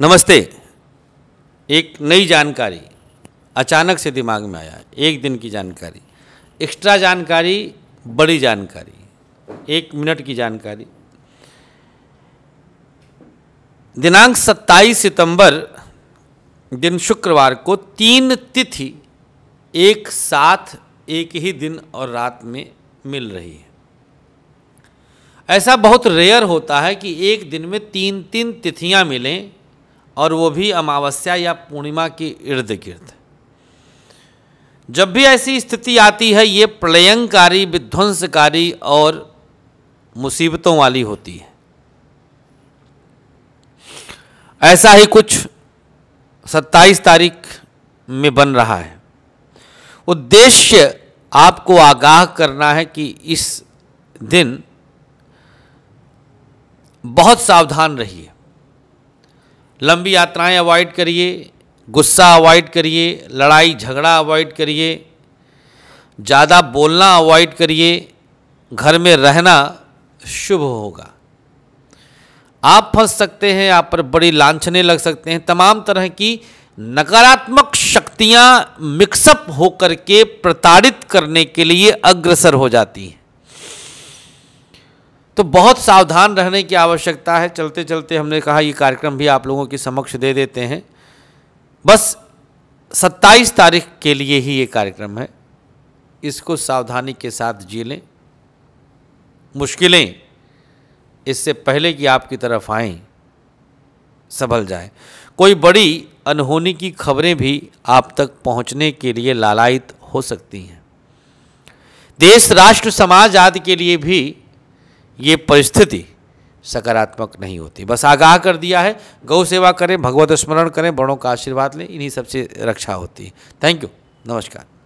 नमस्ते एक नई जानकारी अचानक से दिमाग में आया एक दिन की जानकारी एक्स्ट्रा जानकारी बड़ी जानकारी एक मिनट की जानकारी दिनांक 27 सितंबर दिन शुक्रवार को तीन तिथि एक साथ एक ही दिन और रात में मिल रही है ऐसा बहुत रेयर होता है कि एक दिन में तीन तीन तिथियां मिलें और वो भी अमावस्या या पूर्णिमा के इर्द गिर्द जब भी ऐसी स्थिति आती है ये प्रलयंकारी विध्वंसकारी और मुसीबतों वाली होती है ऐसा ही कुछ 27 तारीख में बन रहा है उद्देश्य आपको आगाह करना है कि इस दिन बहुत सावधान रहिए लंबी यात्राएं अवॉइड करिए गुस्सा अवॉइड करिए लड़ाई झगड़ा अवॉइड करिए ज़्यादा बोलना अवॉइड करिए घर में रहना शुभ होगा आप फंस सकते हैं आप पर बड़ी लांछने लग सकते हैं तमाम तरह की नकारात्मक शक्तियां मिक्सअप होकर के प्रताड़ित करने के लिए अग्रसर हो जाती हैं तो बहुत सावधान रहने की आवश्यकता है चलते चलते हमने कहा ये कार्यक्रम भी आप लोगों के समक्ष दे देते हैं बस 27 तारीख के लिए ही ये कार्यक्रम है इसको सावधानी के साथ जी लें मुश्किलें इससे पहले कि आपकी तरफ आएं संभल जाएं कोई बड़ी अनहोनी की खबरें भी आप तक पहुंचने के लिए लालायित हो सकती हैं देश राष्ट्र समाज आदि के लिए भी ये परिस्थिति सकारात्मक नहीं होती बस आगाह कर दिया है गौ सेवा करें भगवत स्मरण करें बड़ों का आशीर्वाद लें इन्हीं सबसे रक्षा होती है थैंक यू नमस्कार